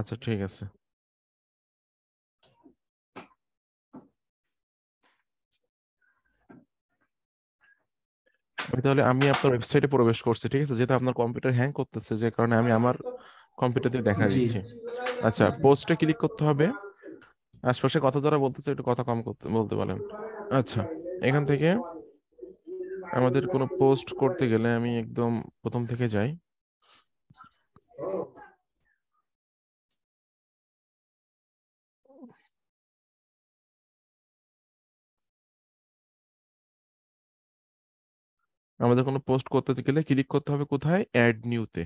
আচ্ছা ঠিক আছে তাহলে আমি আপনার ওয়েবসাইটে প্রবেশ করছি ঠিক আছে যেটা আপনার কম্পিউটার হ্যাং করতেছে যে কারণে আমি আমার কম্পিউটার দিয়ে দেখা দিচ্ছি আচ্ছা পোস্টে ক্লিক করতে হবে আশপাশে কথা দ্বারা বলতেছে একটু কথা কম করতে বলতে পারেন আচ্ছা এখান থেকে আমাদের কোনো পোস্ট করতে গেলে আমি একদম প্রথম থেকে যাই আমাদের কোনো পোস্ট করতে গেলে ক্লিক করতে হবে কোথায় অ্যাড নিউতে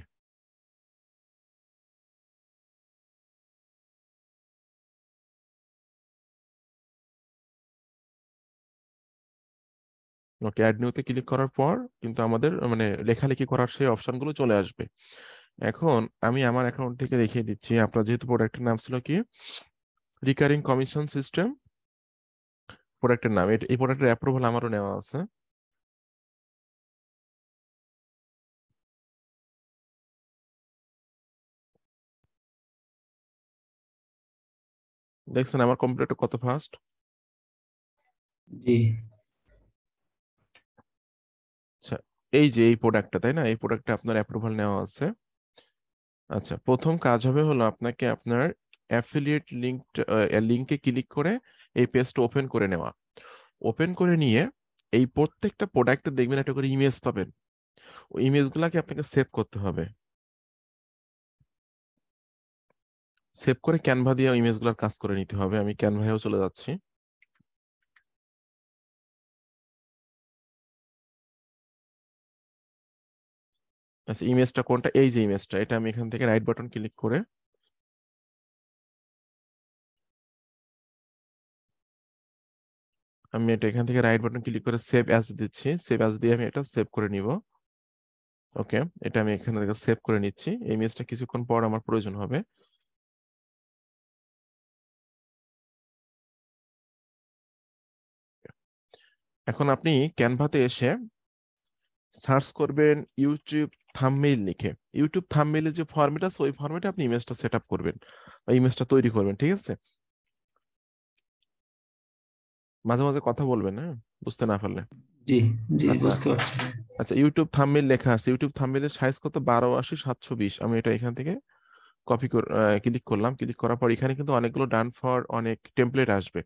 ওকে অ্যাড নিউতে ক্লিক করার পর কিন্তু আমাদের মানে লেখালেখি করার সেই অপশনগুলো চলে আসবে এখন আমি আমার অ্যাকাউন্ট থেকে দেখিয়ে দিচ্ছি আপনার যেহেতু প্রোডাক্টের নাম ছিল কি রিকারিং কমিশন সিস্টেম প্রোডাক্টের নাম এই প্রোডাক্টের অ্যাপ্রুভাল আমারও নেওয়া আছে দেখছেন আমার কম্পিউটারটা কত ফাস্ট জি আচ্ছা এই যে এই প্রোডাক্টটা তাই না এই প্রোডাক্টটা আপনার অ্যাপ্রুভাল নেওয়া আছে আচ্ছা প্রথম কাজ হবে হলো আপনাকে আপনার অ্যাফিলিয়েট লিঙ্কটা লিঙ্কে ক্লিক করে এই পেজটা ওপেন করে নেওয়া ওপেন করে নিয়ে এই প্রত্যেকটা প্রোডাক্টে দেখবেন একটা করে ইমেজ পাবেন ওই ইমেজগুলোকে আপনাকে সেভ করতে হবে সেভ করে ক্যানভা দিয়ে ইমেজগুলোর কাজ করে নিতে হবে আমি ক্যানভায়ও চলে যাচ্ছি আচ্ছা ইমেজটা কোনটা এই যে ইমেজটা এটা আমি এখান থেকে রাইট বাটন ক্লিক করে আমি এটা এখান থেকে রাইট বাটন ক্লিক করে সেভ অ্যাজ দিচ্ছি সেভ অ্যাজ দিয়ে আমি এটা সেভ করে নিব ওকে এটা আমি এখান থেকে সেভ করে নিচ্ছি এই ইমেজটা কিছুক্ষণ পর আমার প্রয়োজন হবে এখন আপনি ক্যানভাতে এসে সার্চ করবেন ইউটিউব থামমেইল লিখে ইউটিউব থামমেলের যে ফর্মেট আছে ওই ফর্মেটে আপনি ইমেজটা সেট আপ করবেন বা ইমেজটা তৈরি করবেন ঠিক আছে মাঝে মাঝে কথা বলবেন হ্যাঁ বুঝতে না পারলে আচ্ছা।, আচ্ছা ইউটিউব থাম্বনেল লেখা আছে ইউটিউব থাম্বনেলের সাইজ কত 1280 720 আমি এটা এখান থেকে কপি ক্লিক করলাম ক্লিক করার পর এখানে কিন্তু অনেকগুলো ডান ফর অনেক টেমপ্লেট আসবে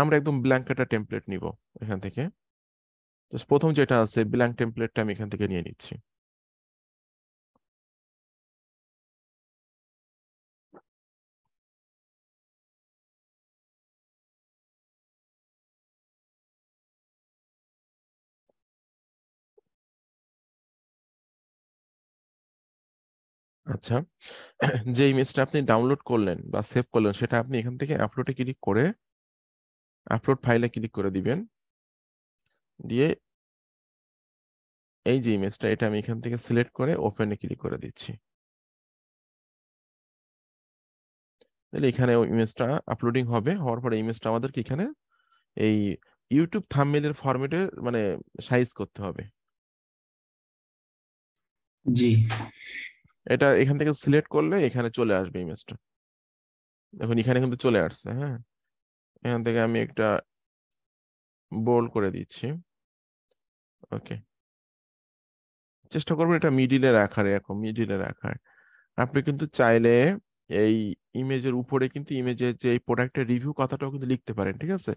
আমরা একদম ব্ল্যাঙ্ক একটা টেমপ্লেট নিব এখান থেকে প্রথম যেটা আছে ব্ল্যাঙ্ক টেমপ্লেটটা আমি এখান থেকে নিয়ে নিচ্ছি আচ্ছা যে ইমেজটা আপনি ডাউনলোড করলেন বা সেভ করলেন সেটা আপনি এখান থেকে আপলোডে ক্লিক করে আপলোড ফাইলে ক্লিক করে দিবেন দিয়ে এই যে ইমেজটা এটা আমি এখান থেকে সিলেক্ট করে ওপেনে ক্লিক করে দিচ্ছি তাহলে এখানে ইমেজটা আপলোডিং হবে হওয়ার পরে ইমেজটা আমাদেরকে এখানে এই ইউটিউব থামমেলের ফরম্যাটের মানে সাইজ করতে হবে জি এটা এখান থেকে সিলেক্ট করলে এখানে চলে আসবে ইমেজটা দেখুন এখানে কিন্তু চলে আসছে হ্যাঁ এখান থেকে আমি একটা বোল করে দিচ্ছি ওকে চেষ্টা করবেন এটা মিডিলে রাখার এখন মিডিলে রাখার আপনি কিন্তু চাইলে এই ইমেজের উপরে কিন্তু ইমেজের যে এই প্রোডাক্টের রিভিউ কথাটাও কিন্তু লিখতে পারেন ঠিক আছে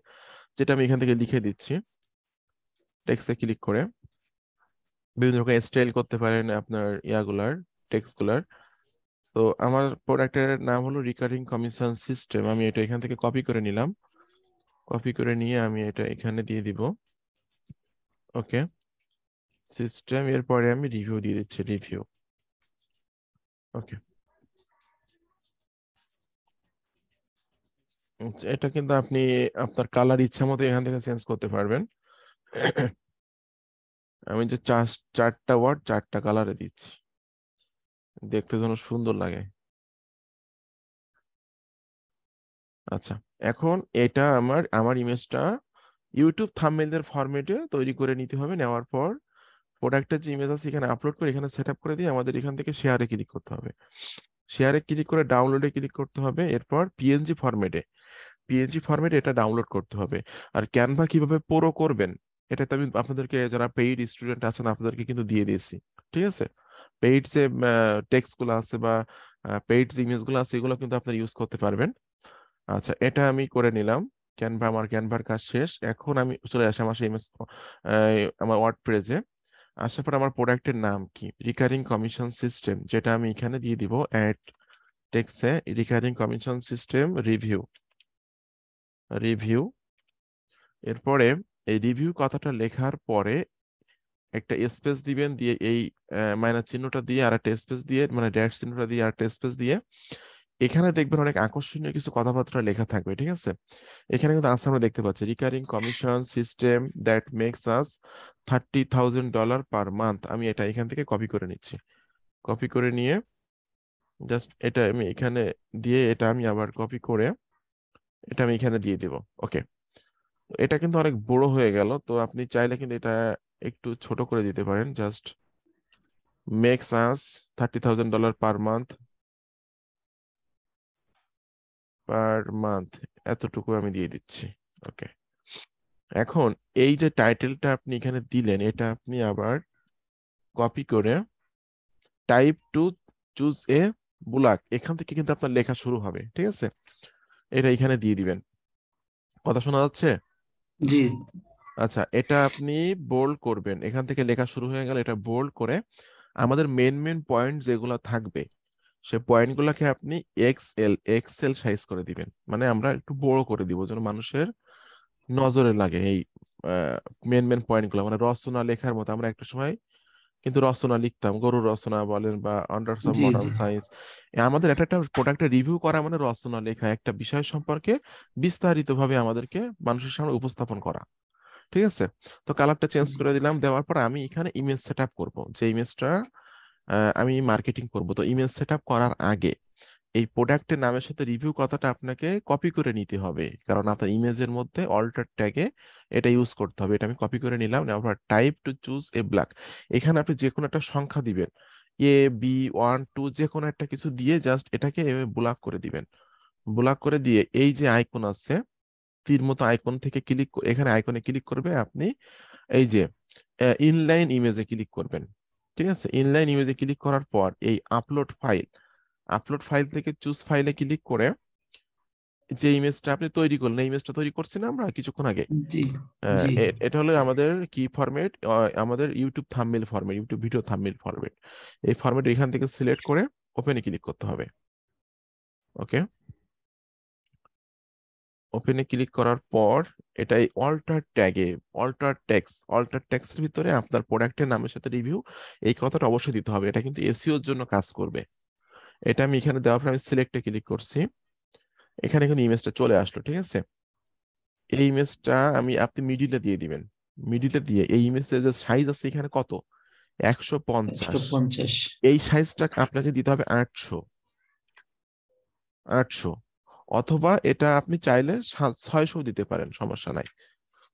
যেটা আমি এখান থেকে লিখে দিচ্ছি টেক্সটে ক্লিক করে বিভিন্ন রকম স্টাইল করতে পারেন আপনার ইয়াগুলার টেক্সগুলার তো আমার প্রোডাক্টের নাম হলো রিকারিং কমিশন সিস্টেম আমি এটা এখান থেকে কপি করে নিলাম কপি করে নিয়ে আমি এটা এখানে দিয়ে দিব ওকে সিস্টেম এরপরে আমি রিভিউ দিয়ে দিচ্ছি রিভিউ ওকে আচ্ছা, এটা কিন্তু আপনি আপনার কালার ইচ্ছা মতো এখান থেকে চেঞ্জ করতে পারবেন আমি যে চারটা ওয়ার্ড চারটা কালারে দিচ্ছি দেখতে যেন সুন্দর লাগে আচ্ছা এখন এটা আমার আমার ইমেজটা ইউটিউব থাম্বনেলের ফরম্যাটে তৈরি করে নিতে হবে নেওয়ার পর প্রোডাক্টের যে ইমেজ আছে এখানে আপলোড করে এখানে সেট করে দিয়ে আমাদের এখান থেকে শেয়ারে ক্লিক করতে হবে শেয়ারে ক্লিক করে ডাউনলোডে ক্লিক করতে হবে এরপর পিএনজি ফরম্যাটে পিএনজি ফরম্যাটে এটা ডাউনলোড করতে হবে আর ক্যানভা কিভাবে পুরো করবেন এটা তো আমি আপনাদেরকে যারা পেইড স্টুডেন্ট আছেন আপনাদেরকে কিন্তু দিয়ে দিয়েছি ঠিক আছে পেইড যে টেক্সটগুলো আছে বা পেইড যে ইমেজগুলো আছে এগুলো কিন্তু আপনারা ইউজ করতে পারবেন আচ্ছা এটা আমি করে নিলাম ক্যানভা আমার ক্যানভার কাজ শেষ এখন আমি চলে আসি আমার সেই আমার ওয়ার্ড প্রেজে আসার পর আমার প্রোডাক্টের নাম কি রিকারিং কমিশন সিস্টেম যেটা আমি এখানে দিয়ে দিব অ্যাড টেক্সে recurring commission system review review এরপরে এই রিভিউ কথাটা লেখার পরে একটা স্পেস দিবেন দিয়ে এই মাইনাস চিহ্নটা দিয়ে আর একটা স্পেস দিয়ে মানে ড্যাশ চিহ্নটা দিয়ে আর একটা স্পেস দিয়ে এখানে দেখবেন অনেক আকর্ষণীয় কিছু কথাবার্তা লেখা থাকবে ঠিক আছে এখানে কিন্তু আজকে আমরা দেখতে পাচ্ছি recurring commission system that makes us thirty thousand dollar per month আমি এটা এখান থেকে কপি করে নিচ্ছি কপি করে নিয়ে জাস্ট এটা আমি এখানে দিয়ে এটা আমি আবার কপি করে এটা আমি এখানে দিয়ে দিব ওকে এটা কিন্তু অনেক বড় হয়ে গেল তো আপনি চাইলে কিন্তু এটা একটু ছোট করে দিতে পারেন just makes us thirty thousand dollar per month per month এতটুকু আমি দিয়ে দিচ্ছি ওকে এখন এই যে টাইটেলটা আপনি এখানে দিলেন এটা আপনি আবার কপি করে type to choose a block এখান থেকে কিন্তু আপনার লেখা শুরু হবে ঠিক আছে এটা এখানে দিয়ে দিবেন কথা শোনা যাচ্ছে জি আচ্ছা এটা আপনি বোল্ড করবেন এখান থেকে লেখা শুরু হয়ে গেল এটা বোল্ড করে আমাদের মেন মেন পয়েন্ট যেগুলো থাকবে সে পয়েন্টগুলোকে আপনি এক্সএল এক্সএল সাইজ করে দিবেন মানে আমরা একটু বড় করে দিব যেন মানুষের নজরে লাগে এই মেন মেন পয়েন্টগুলো মানে রচনা লেখার মতো আমরা একটা সময় কিন্তু রচনা লিখতাম গরুর রচনা বলেন বা আন্ডার মডার্ন সায়েন্স আমাদের একটা একটা প্রোডাক্টের রিভিউ করা মানে রচনা লেখা একটা বিষয় সম্পর্কে বিস্তারিতভাবে আমাদেরকে মানুষের সামনে উপস্থাপন করা ঠিক আছে তো কালারটা চেঞ্জ করে দিলাম দেওয়ার পর আমি এখানে ইমেজ সেট আপ করবো যে ইমেজটা আমি মার্কেটিং করব তো ইমেল সেট আপ করার আগে এই প্রোডাক্টের নামের সাথে রিভিউ কথাটা আপনাকে কপি করে নিতে হবে কারণ আপনার ইমেজের মধ্যে অল্টার ট্যাগে এটা ইউজ করতে হবে এটা আমি কপি করে নিলাম type to choose a black এখানে আপনি যে কোনো একটা সংখ্যা দিবেন এ বি ওয়ান টু যে কোনো একটা কিছু দিয়ে জাস্ট এটাকে ব্লক করে দিবেন ব্লক করে দিয়ে এই যে আইকন আছে তীর মতো আইকন থেকে ক্লিক এখানে আইকনে ক্লিক করবে আপনি এই যে ইনলাইন ইমেজে ক্লিক করবেন ঠিক আছে ইনলাইন ইমেজে ক্লিক করার পর এই আপলোড ফাইল আপলোড ফাইল থেকে চুজ ফাইলে ক্লিক করে যে ইমেজটা আপনি তৈরি করলেন এই ইমেজটা তৈরি করছি না আমরা কিছুক্ষণ আগে এটা হলো আমাদের কি ফরম্যাট আমাদের YouTube thumbnail format YouTube video thumbnail format এই ফরম্যাট এখান থেকে সিলেক্ট করে ওপেনে ক্লিক করতে হবে ওকে ওপেনে ক্লিক করার পর এটাই অল্টার ট্যাগে অল্টার ট্যাক্স অল্টার ট্যাক্সের ভিতরে আপনার প্রোডাক্টের নামের সাথে রিভিউ এই কথাটা অবশ্যই দিতে হবে এটা কিন্তু এসিওর জন্য কাজ করবে এটা আমি এখানে দেওয়ার পর আমি সিলেক্টে ক্লিক করছি এখানে এখানে ইমেজটা চলে আসলো ঠিক আছে এই ইমেজটা আমি আপনি মিডিলে দিয়ে দিবেন মিডিলে দিয়ে এই ইমেজের যে সাইজ আছে এখানে কত একশো পঞ্চাশ এই সাইজটা আপনাকে দিতে হবে আটশো আটশো অথবা এটা আপনি চাইলে ছয়শো দিতে পারেন সমস্যা নাই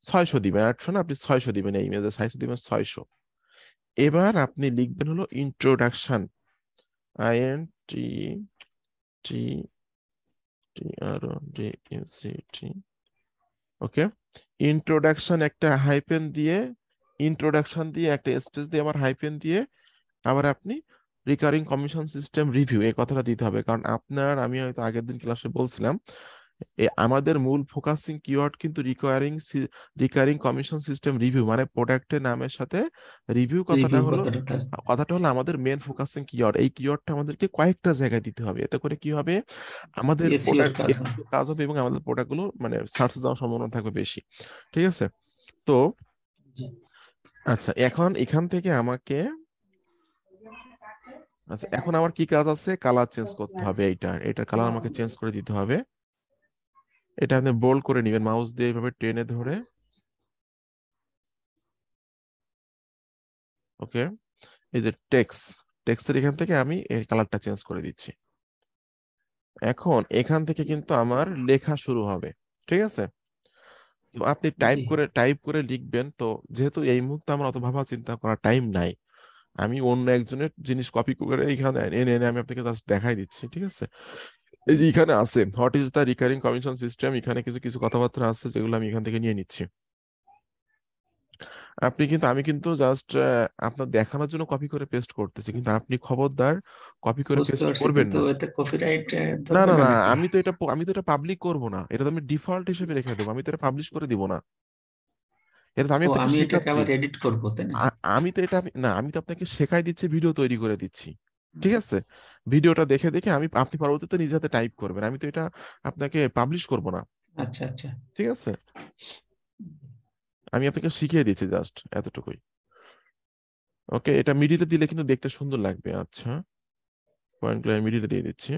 ছয়শো দিবেন আটশো না আপনি ছয়শো দিবেন এই ইমেজে সাইজটা দিবেন ছয়শো এবার আপনি লিখবেন হলো introduction I N T T T R D C T okay introduction একটা হাইপেন দিয়ে ইন্ট্রোডাকশন দিয়ে একটা স্পেস দিয়ে আবার হাইপেন দিয়ে আবার আপনি রিকারিং কমিশন সিস্টেম রিভিউ এই কথাটা দিতে হবে কারণ আপনার আমি হয়তো আগের দিন ক্লাসে বলছিলাম আমাদের মূল ফোকাসিং কিওয়ার্ড কিন্তু requiring recurring commission system review মানে প্রোডাক্টের নামের সাথে রিভিউ কথাটা হলো কথাটা হলো আমাদের মেন ফোকাসিং কিওয়ার্ড এই কিওয়ার্ডটা আমাদেরকে কয়েকটা জায়গায় দিতে হবে এতে করে কি হবে আমাদের কাজ হবে এবং আমাদের প্রোডাক্টগুলো মানে সার্চ যাওয়ার সম্ভাবনা থাকবে বেশি ঠিক আছে তো আচ্ছা এখন এখান থেকে আমাকে আচ্ছা হ্যাঁ। এখন আমার কি কাজ আছে কালার চেঞ্জ করতে হবে এইটার এটা কালার হ্যাঁ। আমাকে চেঞ্জ করে দিতে হবে এটা আপনি বোল্ড করে নেবেন মাউস দিয়ে এভাবে টেনে ধরে ওকে এই যে টেক্স টেক্সের এখান থেকে আমি এর কালারটা চেঞ্জ করে দিচ্ছি এখন এখান থেকে কিন্তু আমার লেখা শুরু হবে ঠিক আছে তো আপনি টাইপ করে টাইপ করে লিখবেন তো যেহেতু এই মুহূর্তে আমার অত ভাবা চিন্তা করার টাইম নাই আমি অন্য একজনের জিনিস কপি করে এখানে এনে এনে আমি আপনাকে জাস্ট দেখাই দিচ্ছি ঠিক আছে এই যে এখানে আছে what is the recurring commission system এখানে কিছু কিছু কথাবার্তা আছে যেগুলো আমি এখান থেকে নিয়ে নিচ্ছি আপনি কিন্তু আমি কিন্তু জাস্ট আপনার দেখানোর জন্য কপি করে পেস্ট করতেছি কিন্তু আপনি খবরদার কপি করে পেস্ট করবেন না না না না আমি তো এটা আমি তো এটা পাবলিক করব না এটা তো আমি ডিফল্ট হিসেবে রেখে দেবো আমি তো এটা পাবলিশ করে দিব না এটা আমি আপনাকে আমি এটাকে আবার এডিট করব তাই আমি তো এটা না আমি তো আপনাকে শেখাই দিচ্ছি ভিডিও তৈরি করে দিচ্ছি ঠিক আছে ভিডিওটা দেখে দেখে আমি আপনি পরবর্তীতে নিজে হাতে টাইপ করবেন আমি তো এটা আপনাকে পাবলিশ করব না আচ্ছা আচ্ছা ঠিক আছে আমি আপনাকে শিখিয়ে দিচ্ছি জাস্ট এতটুকুই ওকে এটা মিডিতে দিলে কিন্তু দেখতে সুন্দর লাগবে আচ্ছা পয়েন্টগুলো আমি মিডিতে দিয়ে দিচ্ছি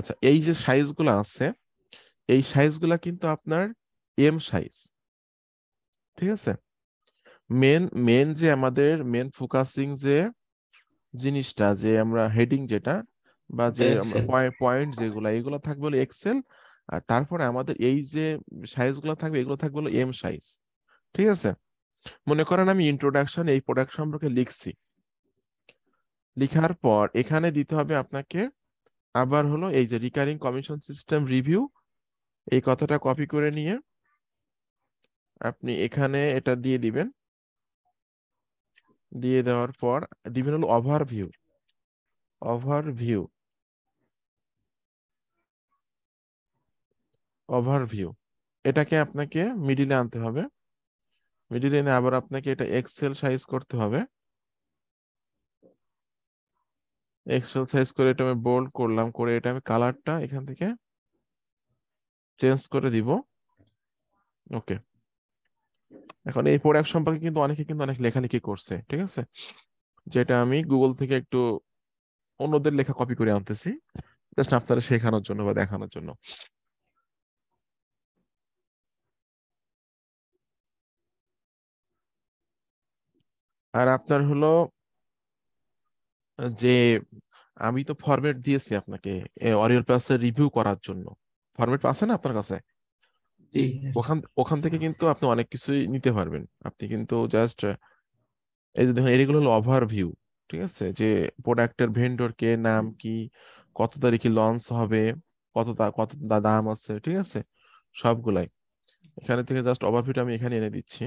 আচ্ছা এই যে সাইজগুলো আছে এই সাইজগুলা কিন্তু আপনার এম সাইজ ঠিক আছে মেন মেন যে আমাদের মেন ফোকাসিং যে জিনিসটা যে আমরা হেডিং যেটা বা যে পয়েন্ট যেগুলো এগুলো থাকবে হলো এক্সেল আর তারপরে আমাদের এই যে সাইজগুলো থাকবে এগুলো থাকবে হলো এম সাইজ ঠিক আছে মনে করেন আমি ইন্ট্রোডাকশন এই প্রোডাক্ট সম্পর্কে লিখছি লিখার পর এখানে দিতে হবে আপনাকে আবার হলো এই যে রিকারিং কমিশন সিস্টেম রিভিউ এই কথাটা কপি করে নিয়ে আপনি এখানে এটা দিয়ে দিবেন দিয়ে দেওয়ার পর দিবেন হলো ওভারভিউ ওভারভিউ ওভারভিউ এটাকে আপনাকে মিডিলে আনতে হবে মিডিলে এনে আবার আপনাকে এটা এক্সেল সাইজ করতে হবে এক্সেল সাইজ করে এটা আমি বোল্ড করলাম করে এটা আমি কালারটা এখান থেকে চেঞ্জ করে দিব ওকে এখন এই প্রোডাক্ট সম্পর্কে কিন্তু অনেকে কিন্তু অনেক লেখালেখি করছে ঠিক আছে যেটা আমি গুগল থেকে একটু অন্যদের লেখা কপি করে আনতেছি জাস্ট আপনারা শেখানোর জন্য বা দেখানোর জন্য আর আপনার হলো যে আমি তো ফরম্যাট দিয়েছি আপনাকে অরিয়র প্লাসে রিভিউ করার জন্য ফরম্যাট আছে না আপনার কাছে ওখান ওখান থেকে কিন্তু আপনি অনেক কিছুই নিতে পারবেন আপনি কিন্তু জাস্ট এই যে দেখুন এগুলো হলো ওভারভিউ ঠিক আছে যে প্রোডাক্টের ভেন্ডর কে নাম কি কত তারিখে লঞ্চ হবে কত কত দাম আছে ঠিক আছে সবগুলাই এখানে থেকে জাস্ট ওভারভিউটা আমি এখানে এনে দিচ্ছি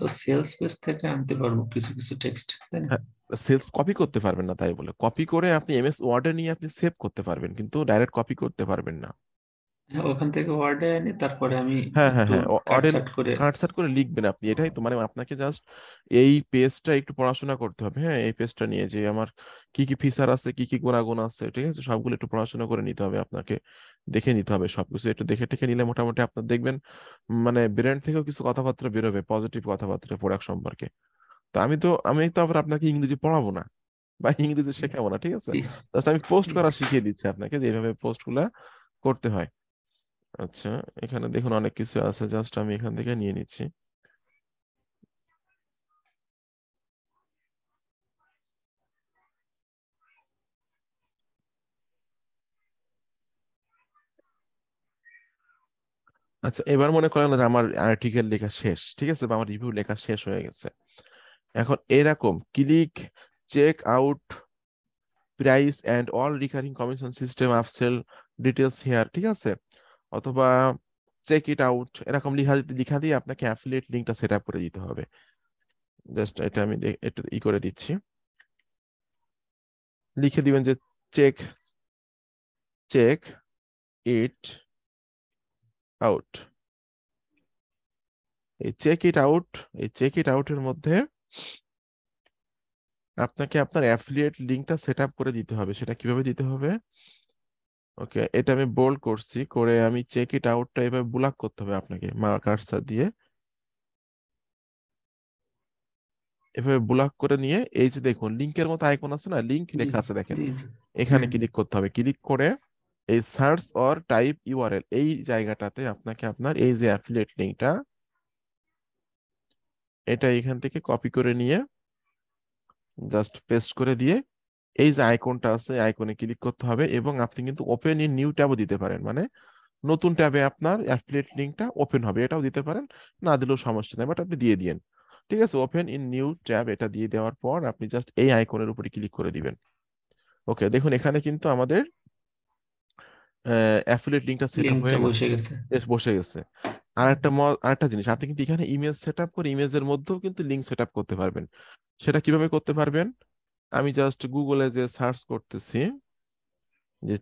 তো সেলস পেজ থেকে আনতে পারবো কিছু কিছু টেক্সট সেলস কপি করতে পারবেন না তাই বলে কপি করে আপনি এমএস ওয়ার্ডে নিয়ে আপনি সেভ করতে পারবেন কিন্তু ডাইরেক্ট কপি করতে পারবেন না হ্যাঁ, ওখান থেকে ওয়ার্ডে এনে তারপরে আমি হ্যাঁ হ্যাঁ হ্যাঁ কাট করে করে লিখবেন আপনি এটাই তো মানে আপনাকে জাস্ট এই পেজটা একটু পড়াশোনা করতে হবে হ্যাঁ এই পেজটা নিয়ে যে আমার কি কি ফিচার আছে কি কি গুণাগুণ আছে ঠিক আছে সবগুলো একটু পড়াশোনা করে নিতে হবে আপনাকে দেখে নিতে হবে সবকিছু একটু দেখে টেখে নিলে মোটামুটি আপনার দেখবেন মানে ব্র্যান্ড থেকেও কিছু কথাবার্তা বেরোবে পজিটিভ কথাবার্তা প্রোডাক্ট সম্পর্কে তো আমি তো আমি তো আবার আপনাকে ইংরেজি পড়াবো না বা ইংরেজি শেখাবো না ঠিক আছে জাস্ট আমি পোস্ট করা শিখিয়ে দিচ্ছি আপনাকে যে এইভাবে পোস্ট গুলা করতে হয় আচ্ছা এখানে দেখুন অনেক কিছু আছে জাস্ট আমি এখান থেকে নিয়ে নিচ্ছি আচ্ছা এবার মনে করেন যে আমার আর্টিকেল লেখা শেষ ঠিক আছে বা আমার রিভিউ লেখা শেষ হয়ে গেছে এখন এরকম click check out price and all recurring commission system sale details here ঠিক আছে অথবা চেক ইট আউট এরকম লিখা লিখা দিয়ে আপনাকে অ্যাফিলিয়েট লিঙ্কটা সেট আপ করে দিতে হবে জাস্ট এটা আমি একটু ই করে দিচ্ছি লিখে দিবেন যে চেক চেক ইট আউট এই চেক ইট আউট এই চেক ইট আউটের মধ্যে আপনাকে আপনার অ্যাফিলিয়েট লিংকটা সেট আপ করে দিতে হবে সেটা কিভাবে দিতে হবে ওকে এটা আমি বোল্ড করছি করে আমি চেক ইট আউটটা এভাবে ব্লক করতে হবে আপনাকে মার্কারসা দিয়ে এভাবে ব্লক করে নিয়ে এই যে দেখুন লিংকের মতো আইকন আছে না লিংক লেখা আছে দেখেন এখানে ক্লিক করতে হবে ক্লিক করে এই সার্চ অর টাইপ ইউআরএল এই জায়গাটাতে আপনাকে আপনার এই যে অ্যাফিলিয়েট লিংকটা এটা এখান থেকে কপি করে নিয়ে জাস্ট পেস্ট করে দিয়ে এই যে আইকনটা আছে আইকনে ক্লিক করতে হবে এবং আপনি কিন্তু ওপেন ইন নিউ ট্যাবও দিতে পারেন মানে নতুন ট্যাবে আপনার অ্যাফিলিয়েট লিঙ্কটা ওপেন হবে এটাও দিতে পারেন না দিলেও সমস্যা নেই বাট আপনি দিয়ে দিন ঠিক আছে ওপেন ইন নিউ ট্যাব এটা দিয়ে দেওয়ার পর আপনি জাস্ট এই আইকনের উপরে ক্লিক করে দিবেন ওকে দেখুন এখানে কিন্তু আমাদের অ্যাফিলিয়েট লিংকটা সেট আপ হয়ে বসে গেছে বসে গেছে আর একটা আর একটা জিনিস আপনি কিন্তু এখানে ইমেজ সেট আপ করে ইমেজের মধ্যেও কিন্তু লিঙ্ক সেট আপ করতে পারবেন সেটা কিভাবে করতে পারবেন আমি জাস্ট গুগলে যে সার্চ করতেছি যে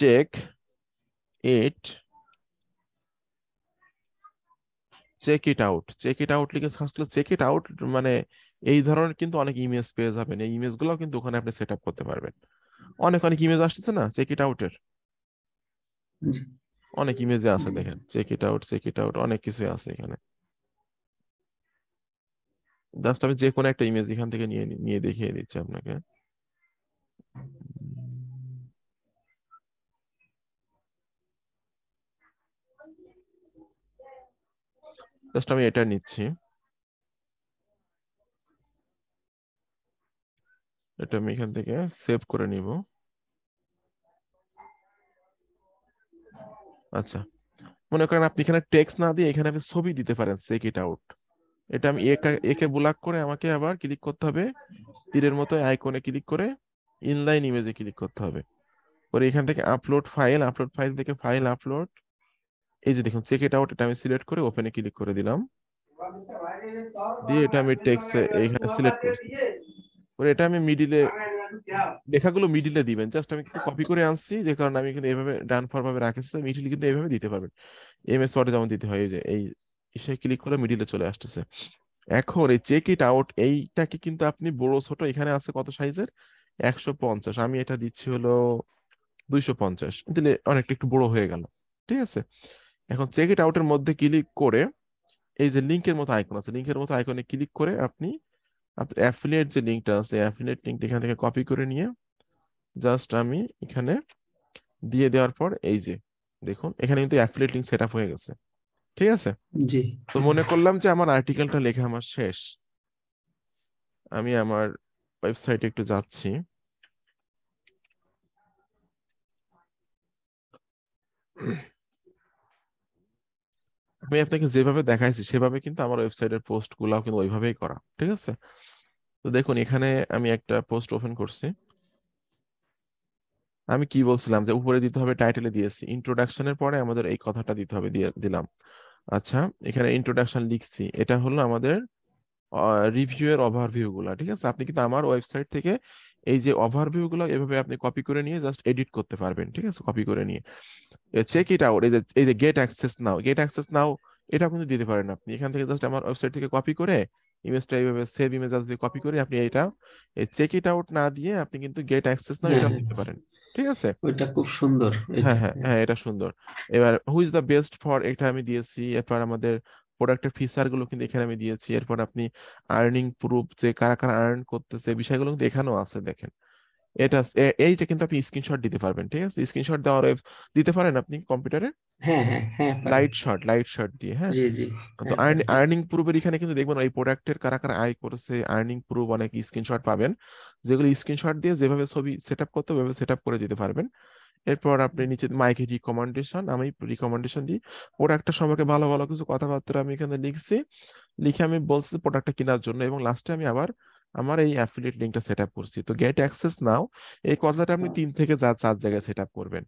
check it check it out check it out লিখে সার্চ করলে চেক ইট আউট মানে এই ধরনের কিন্তু অনেক ইমেজ পেয়ে যাবেন এই ইমেজ গুলো কিন্তু ওখানে আপনি সেট আপ করতে পারবেন অনেক অনেক ইমেজ আসতেছে না চেক ইট আউটের অনেক ইমেজে আছে দেখেন check it out check it out অনেক কিছুই আছে এখানে জাস্ট আমি যে কোনো একটা ইমেজ এখান থেকে নিয়ে নিয়ে দেখিয়ে দিচ্ছি আপনাকে জাস্ট আমি এটা নিচ্ছি এটা আমি এখান থেকে সেভ করে নিব আচ্ছা মনে করেন আপনি এখানে টেক্স না দিয়ে এখানে আপনি ছবি দিতে পারেন সেক ইট আউট এটা আমি একে ব্লক করে আমাকে আবার ক্লিক করতে হবে তীরের মতো আইকনে ক্লিক করে ইনলাইন ইমেজে ক্লিক করতে হবে পরে এখান থেকে আপলোড ফাইল আপলোড ফাইল থেকে ফাইল আপলোড এই যে দেখুন চেক ইট আউট এটা আমি সিলেক্ট করে ওপেনে ক্লিক করে দিলাম দিয়ে এটা আমি টেক্সে এখানে সিলেক্ট করছি পরে এটা আমি মিডিলে লেখাগুলো মিডিলে দিবেন জাস্ট আমি কপি করে আনছি যে কারণে আমি কিন্তু এভাবে ডান ফর ভাবে মিডিল কিন্তু এভাবে দিতে পারবেন এম এস ওয়ার্ডে যেমন দিতে হয় যে এই ইসে ক্লিক করে মিডিলে চলে আসতেছে এখন এই চেক ইট আউট এইটাকে কিন্তু আপনি বড় ছোট এখানে আছে কত সাইজের একশো পঞ্চাশ আমি এটা দিচ্ছি হলো দুইশো পঞ্চাশ দিলে অনেকটা একটু বড় হয়ে গেল ঠিক আছে এখন চেক ইট আউটের মধ্যে ক্লিক করে এই যে লিঙ্কের মতো আইকন আছে লিঙ্কের মতো আইকনে ক্লিক করে আপনি অ্যাফিলিয়েট আচ্ছা, যে লিঙ্কটা আছে অ্যাফিলিয়েট লিঙ্কটা এখান থেকে কপি করে নিয়ে জাস্ট আমি এখানে দিয়ে দেওয়ার পর এই যে দেখুন এখানে কিন্তু অ্যাফিলিয়েট লিঙ্ক সেট আপ হয়ে গেছে ঠিক আছে জি তো মনে করলাম যে আমার আর্টিকেলটা লেখা আমার শেষ আমি আমার ওয়েবসাইটে একটু যাচ্ছি আমি আপনাকে যেভাবে দেখাইছি সেভাবে কিন্তু আমার ওয়েবসাইটের পোস্ট গুলাও কিন্তু ওইভাবেই করা ঠিক আছে তো দেখুন এখানে আমি একটা পোস্ট ওপেন করছি আমি কি বলছিলাম যে উপরে দিতে হবে টাইটেলে দিয়েছি ইন্ট্রোডাকশনের পরে আমাদের এই কথাটা দিতে হবে দিয়ে দিলাম আচ্ছা এখানে ইন্ট্রোডাকশন লিখছি এটা হলো আমাদের রিভিউ এর ওভারভিউ গুলা ঠিক আছে আপনি কিন্তু আমার ওয়েবসাইট থেকে এই যে ওভারভিউ গুলো এভাবে আপনি কপি করে নিয়ে জাস্ট এডিট করতে পারবেন ঠিক আছে কপি করে নিয়ে চেক ইট আউট এই যে এই যে get access now get access now এটা কিন্তু দিতে পারেন আপনি এখান থেকে জাস্ট আমার ওয়েবসাইট থেকে কপি করে ইমেজটা এইভাবে সেভ ইমেজ আস দিয়ে কপি করে আপনি এটা চেক ইট আউট না দিয়ে আপনি কিন্তু গেট অ্যাক্সেস নাও এটা হ্যাঁ, দিতে হ্যাঁ। পারেন ঠিক আছে ওটা খুব সুন্দর হ্যাঁ হ্যাঁ হ্যাঁ এটা সুন্দর এবার who is the best for এটা আমি দিয়েছি এরপর আমাদের প্রোডাক্টের ফিচারগুলো কিন্তু এখানে আমি দিয়েছি এরপর আপনি আর্নিং প্রুফ যে কারা কারা আর্ন করতেছে বিষয়গুলো এখানেও আছে দেখেন এটা এইটা কিন্তু আপনি স্ক্রিনশট দিতে পারবেন ঠিক আছে স্ক্রিনশট দেওয়ার দিতে পারেন আপনি কম্পিউটারে লাইট শট লাইট শট দিয়ে হ্যাঁ, হ্যাঁ তো আর্নিং হ্যাঁ, প্রুফের হ্যাঁ। এখানে কিন্তু দেখবেন ওই প্রোডাক্টের কারা কারা আয় করেছে আর্নিং প্রুফ অনেক স্ক্রিনশট পাবেন যেগুলো স্ক্রিনশট দিয়ে যেভাবে ছবি সেটআপ করতে হবে আপ করে দিতে পারবেন এরপর আপনি নিচে মাইকে রিকমেন্ডেশন আমি রিকমেন্ডেশন দিই প্রোডাক্টটা সম্পর্কে ভালো ভালো কিছু কথাবার্তা আমি এখানে লিখছি লিখে আমি বলছি প্রোডাক্টটা কেনার জন্য এবং লাস্টে আমি আবার আমার এই অ্যাফিলিয়েট লিঙ্কটা সেট আপ করছি তো গেট অ্যাক্সেস নাও এই কথাটা আপনি হ্যাঁ। তিন থেকে চার চার জায়গায় সেট আপ করবেন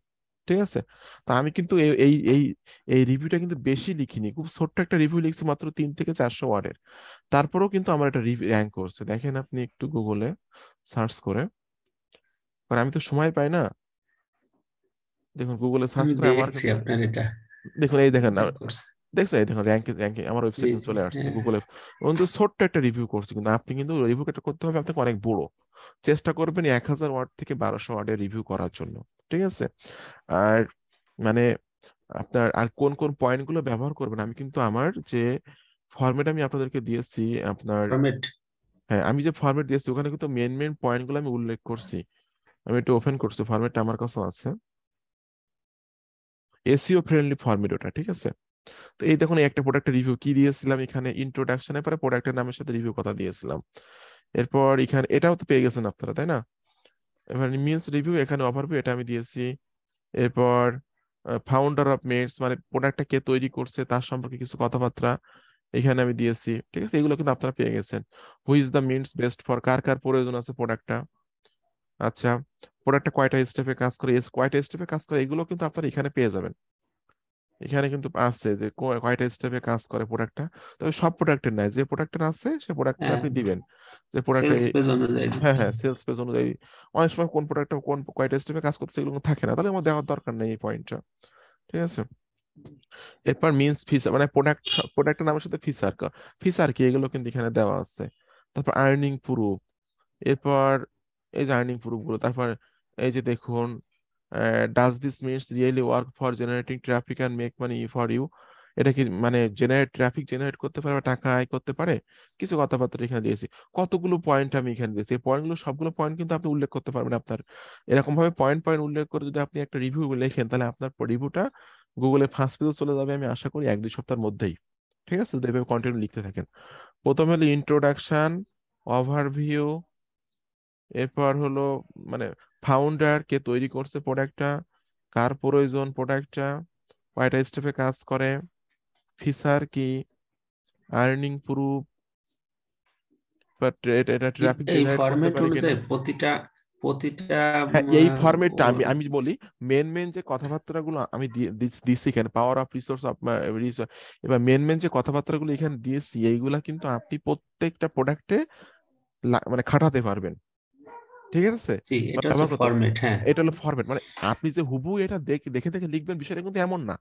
ঠিক আছে তা আমি কিন্তু এই এই এই রিভিউটা কিন্তু বেশি লিখিনি খুব ছোট্ট একটা রিভিউ লিখছি মাত্র তিন থেকে চারশো ওয়ার্ডের তারপরেও কিন্তু আমার এটা র্যাঙ্ক করছে দেখেন আপনি একটু গুগলে সার্চ করে আমি তো সময় পাই না দেখুন গুগলে সার্চ করে আমার দেখুন এই দেখেন দেখছেন এই দেখুন র্যাঙ্কিং র্যাঙ্কিং আমার ওয়েবসাইট চলে আসছে গুগলে হ্যাঁ। কিন্তু ছোট্ট একটা রিভিউ করছে কিন্তু আপনি কিন্তু রিভিউ একটা করতে হবে আপনাকে অনেক বড় চেষ্টা করবেন এক হাজার ওয়ার্ড থেকে বারোশো ওয়ার্ডের রিভিউ করার জন্য ঠিক আছে আর মানে আপনার আর কোন কোন পয়েন্ট গুলো ব্যবহার করবেন আমি কিন্তু আমার যে ফরম্যাট আমি আপনাদেরকে দিয়েছি আপনার হ্যাঁ আমি যে ফরম্যাট দিয়েছি ওখানে কিন্তু মেন মেন গুলো আমি উল্লেখ করছি আমি একটু ওপেন করছি ফরম্যাটটা আমার কাছে আছে এসিও ফ্রেন্ডলি ফর্মেট ওটা ঠিক আছে তো এই দেখুন একটা প্রোডাক্টের রিভিউ কি দিয়েছিলাম এখানে ইন্ট্রোডাকশনের পরে প্রোডাক্টের নামের সাথে রিভিউ কথা দিয়েছিলাম এরপর এখানে এটাও তো পেয়ে গেছেন আপনারা তাই না এবার মিনস রিভিউ এখানে ওভারভিউ এটা আমি দিয়েছি এরপর ফাউন্ডার অফ মেটস মানে প্রোডাক্টটা কে তৈরি করছে তার সম্পর্কে কিছু কথাবার্তা এখানে আমি দিয়েছি ঠিক আছে এগুলো কিন্তু আপনারা পেয়ে গেছেন who is the means best for কার কার প্রয়োজন আছে প্রোডাক্টটা আচ্ছা প্রোডাক্টটা কয়টা স্টেপে কাজ করে কয়টা স্টেপে কাজ করে এগুলো কিন্তু আপনারা এখানে পেয়ে যাবেন এখানে কিন্তু আছে যে কয়টা স্টেপে কাজ করে প্রোডাক্টটা তবে সব প্রোডাক্টের নাই যে প্রোডাক্টের আছে সে প্রোডাক্টটা আপনি হ্যাঁ। দিবেন যে প্রোডাক্টটা হ্যাঁ হ্যাঁ সেলস পেজ অনুযায়ী অনেক সময় কোন প্রোডাক্টটা কোন কয়টা স্টেপে কাজ করছে এগুলো থাকে না তাহলে আমার দেওয়ার দরকার নেই এই পয়েন্টটা ঠিক আছে এরপর মিন্স ফিচার মানে প্রোডাক্ট প্রোডাক্টের নামের সাথে ফিচার ফিচার কি এগুলো কিন্তু এখানে দেওয়া আছে তারপর আর্নিং প্রুফ এরপর এই যে আর্নিং প্রুফ গুলো তারপর এই যে দেখুন does this means really work for generating traffic and make money for you এটা কি মানে জেনারেট ট্রাফিক জেনারেট করতে পারে বা টাকা আয় করতে পারে কিছু কথাবার্তা এখানে দিয়েছি কতগুলো পয়েন্ট আমি এখানে দিয়েছি এই পয়েন্টগুলো সবগুলো পয়েন্ট কিন্তু আপনি উল্লেখ করতে পারবেন আপনার এরকম ভাবে পয়েন্ট পয়েন্ট উল্লেখ করে যদি আপনি একটা রিভিউ লেখেন তাহলে আপনার রিভিউটা গুগলে ফার্স্ট পেজে চলে যাবে আমি আশা করি এক দুই সপ্তাহের মধ্যেই ঠিক আছে যদি এভাবে কন্টিনিউ লিখতে থাকেন প্রথম হলো ইন্ট্রোডাকশন ওভারভিউ এরপর হলো মানে ফাউন্ডার কে তৈরি করছে প্রোডাক্টটা কার প্রয়োজন প্রোডাক্টটা কয়টা স্টেপে কাজ করে ফিচার কি আর্নিং প্রুফ এটা ট্রাফিক প্রতিটা প্রতিটা হ্যাঁ, এই ফরম্যাটটা আমি আমি বলি মেন মেন যে কথাবার্তাগুলো আমি দিচ্ছি এখানে পাওয়ার অফ রিসোর্স এবার মেন মেন যে কথাবার্তাগুলো এখানে দিয়েছি এইগুলা কিন্তু আপনি প্রত্যেকটা প্রোডাক্টে মানে খাটাতে পারবেন ঠিক আছে হ্যাঁ। এটা হলো ফরম্যাট মানে আপনি যে হুবু এটা দেখে দেখে দেখে লিখবেন বিষয়টা কিন্তু এমন না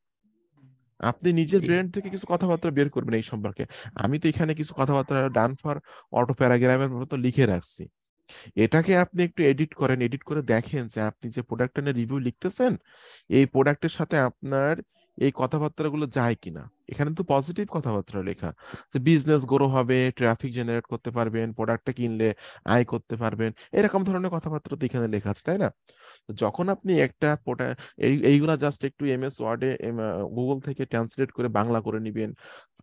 আপনি নিজের ব্রেন থেকে কিছু কথাবার্তা বের করবেন এই সম্পর্কে আমি তো এখানে কিছু কথাবার্তা ডান ফর অটো প্যারাগ্রাফের মতো লিখে রাখছি এটাকে আপনি একটু এডিট করেন এডিট করে দেখেন যে আপনি যে প্রোডাক্টটা নিয়ে রিভিউ লিখতেছেন এই প্রোডাক্টের সাথে আপনার এই কথাবার্তাগুলো যায় কিনা এখানে তো পজিটিভ কথাবার্তা লেখা যে বিজনেস গ্রো হবে ট্রাফিক জেনারেট করতে পারবেন প্রোডাক্টটা কিনলে আয় করতে পারবেন এরকম ধরনের কথাবার্তা তো এখানে লেখা আছে তাই না যখন আপনি একটা এইগুলা জাস্ট একটু এম এস ওয়ার্ডে গুগল থেকে ট্রান্সলেট করে বাংলা করে নিবেন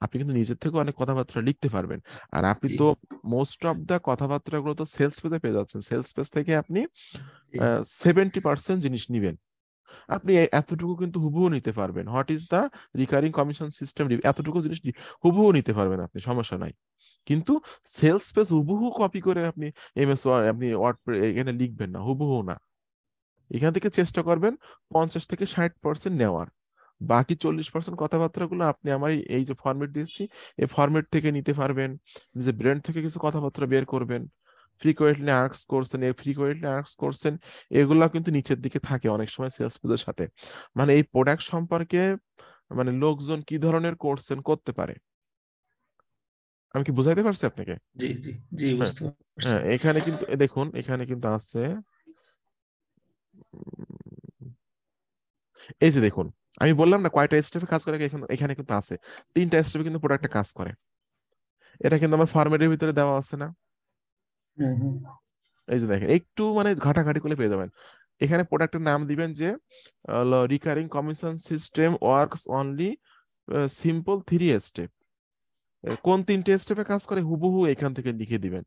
আপনি কিন্তু নিজের থেকে অনেক কথাবার্তা লিখতে পারবেন আর আপনি তো মোস্ট অফ দা কথাবার্তাগুলো তো সেলস পেজে পেয়ে যাচ্ছেন সেলস পেজ থেকে আপনি সেভেন্টি পার্সেন্ট জিনিস নিবেন আপনি এতটুকু কিন্তু হুবহু নিতে পারবেন what is the recurring commission system এতটুকু জিনিস হুবহু নিতে পারবেন আপনি সমস্যা নাই কিন্তু সেলস পেজ হুবহু কপি করে আপনি এমএস আপনি ওয়ার্ড এখানে লিখবেন না হুবহু না এখান থেকে চেষ্টা করবেন পঞ্চাশ থেকে ষাট পার্সেন্ট নেওয়ার বাকি চল্লিশ পার্সেন্ট কথাবার্তাগুলো আপনি আমার এই যে ফর্মেট দিয়েছি এই ফর্মেট থেকে নিতে পারবেন নিজের ব্র্যান্ড থেকে কিছু কথাবার্তা বের করবেন ফ্রিকোয়েন্টলি আর্কস করছেন ফ্রিকোয়েন্টলি আর্কস করছেন এগুলো কিন্তু নিচের দিকে থাকে অনেক সময় সেলস পেজের সাথে মানে এই প্রোডাক্ট সম্পর্কে মানে লোকজন কি ধরনের করছেন করতে পারে আমি কি বুঝাইতে পারছি আপনাকে জি জি জি হ্যাঁ, বুঝতে হ্যাঁ, এখানে কিন্তু দেখুন এখানে কিন্তু আছে এই যে দেখুন আমি বললাম না কয়টা স্টেপে কাজ করে এখানে কিন্তু আছে তিনটা স্টেপে কিন্তু প্রোডাক্টটা কাজ করে এটা কিন্তু আমার ফার্মেটের ভিতরে দেওয়া আছে না এই যে দেখেন একটু মানে ঘাটাঘাটি করে পেয়ে যাবেন এখানে প্রোডাক্টের নাম দিবেন যে recurring commission system works only simple three step কোন তিনটে স্টেপে কাজ করে হুবহু এখান থেকে লিখে দিবেন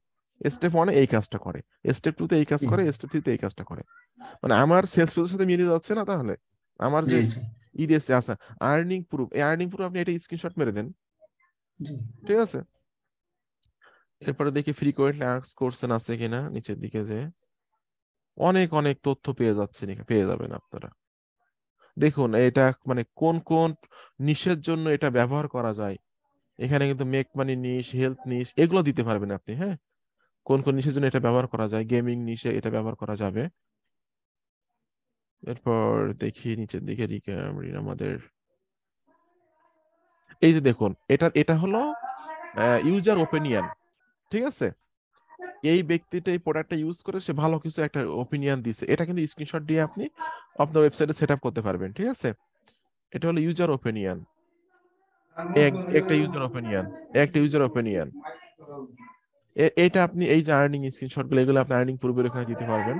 স্টেপ ওয়ানে এই কাজটা করে স্টেপ টু তে এই কাজ করে স্টেপ থ্রিতে এই কাজটা করে মানে আমার সেলস পেজের সাথে মিলে যাচ্ছে না তাহলে আমার যে ইদেশে আসা আর্নিং প্রুফ এই আর্নিং প্রুফ আপনি এটা স্ক্রিনশট মেরে দেন ঠিক আছে এরপরে দেখি ফ্রিকোয়েন্ট অ্যাক্স কোর্সেন আছে কিনা নিচের দিকে যে অনেক অনেক তথ্য পেয়ে যাচ্ছেন পেয়ে যাবেন আপনারা দেখুন এটা মানে কোন কোন নিশের জন্য এটা ব্যবহার করা যায় এখানে কিন্তু মেক মানি নিশ হেলথ নিশ এগুলো দিতে পারবেন আপনি হ্যাঁ কোন কোন নিশের জন্য এটা ব্যবহার করা যায় গেমিং নিশে এটা ব্যবহার করা যাবে এরপর দেখি নিচের দিকে আমাদের এই যে দেখুন এটা এটা হলো ইউজার ওপিনিয়ন ঠিক আছে এই ব্যক্তিটা এই প্রোডাক্টটা ইউজ করে সে ভালো কিছু একটা ওপিনিয়ন দিছে এটা কিন্তু স্ক্রিনশট দিয়ে আপনি আপনার ওয়েবসাইটে সেট আপ করতে পারবেন ঠিক আছে এটা হলো ইউজার অপিনিয়ন একটা ইউজার অপিনিয়ন একটা ইউজার অপিনিয়ন এটা আপনি এই যে আর্নিং স্ক্রিনশট গুলো এগুলো আপনি আর্নিং পূর্বের ওখানে দিতে পারবেন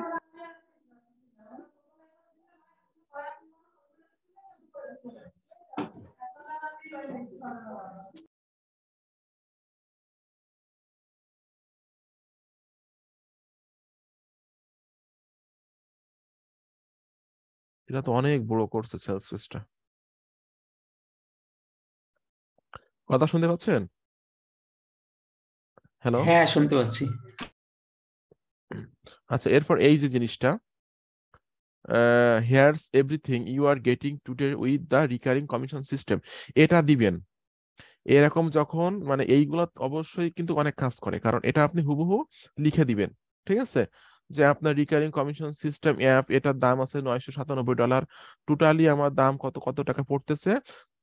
এটা তো অনেক বড় করছে সেলস পেজটা কথা শুনতে পাচ্ছেন হ্যালো হ্যাঁ শুনতে পাচ্ছি আচ্ছা এরপর এই যে জিনিসটা here's everything you are getting today with the recurring commission system এটা দিবেন এরকম যখন মানে এইগুলা অবশ্যই কিন্তু অনেক কাজ করে কারণ এটা আপনি হুবহু লিখে দিবেন ঠিক আছে যে আপনার রিকারিং কমিশন সিস্টেম অ্যাপ এটার দাম আছে নয়শো সাতানব্বই ডলার টোটালি আমার দাম কত কত টাকা পড়তেছে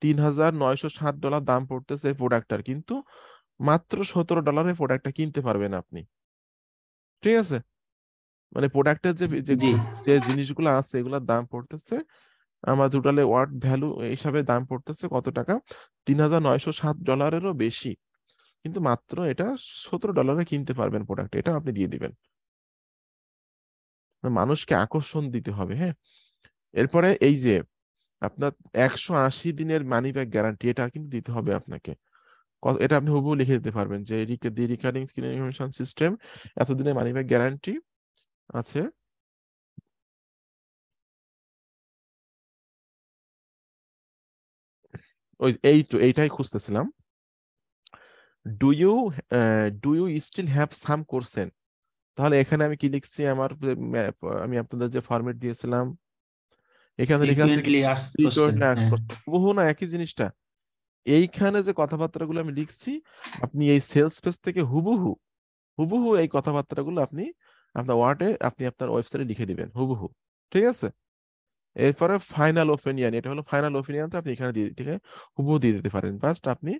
তিন হাজার নয়শো ষাট ডলার দাম পড়তেছে প্রোডাক্টটার কিন্তু মাত্র সতেরো ডলারে প্রোডাক্টটা কিনতে পারবেন আপনি ঠিক আছে মানে প্রোডাক্টের যে যে জিনিসগুলো আছে এগুলোর দাম পড়তেছে আমার টোটালে ওয়ার্ড ভ্যালু হিসাবে দাম পড়তেছে কত টাকা তিন হাজার নয়শো সাত ডলারেরও বেশি কিন্তু মাত্র এটা সতেরো ডলারে কিনতে পারবেন প্রোডাক্ট এটা আপনি দিয়ে দিবেন মানুষকে আকর্ষণ দিতে হবে হ্যাঁ এরপরে এই যে আপনার একশো আশি দিনের মানি ব্যাক গ্যারান্টি এটা কিন্তু দিতে হবে আপনাকে এটা আপনি হুবহু লিখে দিতে পারবেন যে রিকারিং স্কিন ইনফরমেশন সিস্টেম এতদিনের মানি ব্যাক গ্যারান্টি আছে ওই এই তো এইটাই খুঁজতেছিলাম do you do you still have some courses তাহলে এখানে আমি কি লিখছি আমার আমি আপনাদের যে ফরম্যাট দিয়েছিলাম এখানে লেখা আছে বহু না একই জিনিসটা এইখানে যে কথাবার্তাগুলো আমি লিখছি আপনি এই সেলস পেজ থেকে হুবহু হুবহু এই কথাবার্তাগুলো আপনি আপনার ওয়ার্ডে আপনি আপনার ওয়েবসাইটে লিখে দিবেন হুবহু ঠিক আছে এরপরে ফাইনাল ওপিনিয়ন এটা হলো ফাইনাল ওপিনিয়নটা আপনি এখানে দিয়ে দিতে হুবহু দিয়ে দিতে পারেন ফার্স্ট আপনি